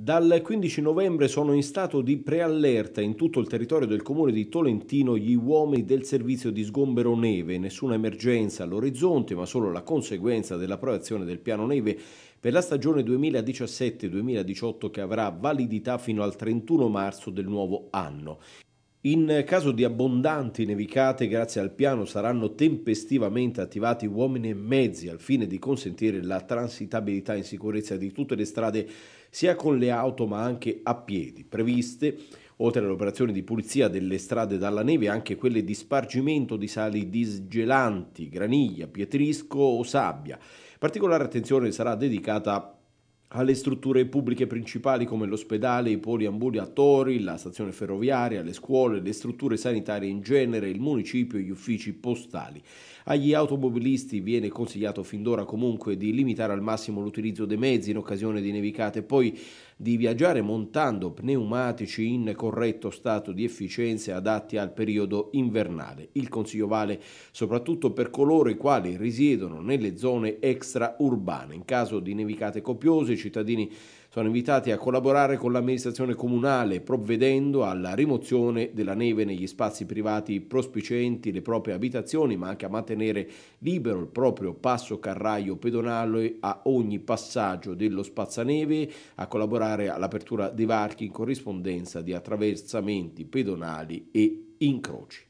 Dal 15 novembre sono in stato di preallerta in tutto il territorio del comune di Tolentino gli uomini del servizio di sgombero neve. Nessuna emergenza all'orizzonte, ma solo la conseguenza dell'approvazione del piano neve per la stagione 2017-2018 che avrà validità fino al 31 marzo del nuovo anno. In caso di abbondanti nevicate, grazie al piano saranno tempestivamente attivati uomini e mezzi al fine di consentire la transitabilità in sicurezza di tutte le strade, sia con le auto ma anche a piedi, previste oltre alle operazioni di pulizia delle strade dalla neve anche quelle di spargimento di sali disgelanti, graniglia, pietrisco o sabbia. Particolare attenzione sarà dedicata alle strutture pubbliche principali come l'ospedale, i poli ambulatori, la stazione ferroviaria, le scuole, le strutture sanitarie in genere, il municipio e gli uffici postali. Agli automobilisti viene consigliato fin d'ora comunque di limitare al massimo l'utilizzo dei mezzi in occasione di nevicate, poi di viaggiare montando pneumatici in corretto stato di efficienza adatti al periodo invernale. Il consiglio vale soprattutto per coloro i quali risiedono nelle zone extraurbane. In caso di nevicate copiose i cittadini sono invitati a collaborare con l'amministrazione comunale provvedendo alla rimozione della neve negli spazi privati prospicenti le proprie abitazioni, ma anche a mantenere libero il proprio passo carraio pedonale a ogni passaggio dello spazzaneve, a collaborare all'apertura dei varchi in corrispondenza di attraversamenti pedonali e incroci.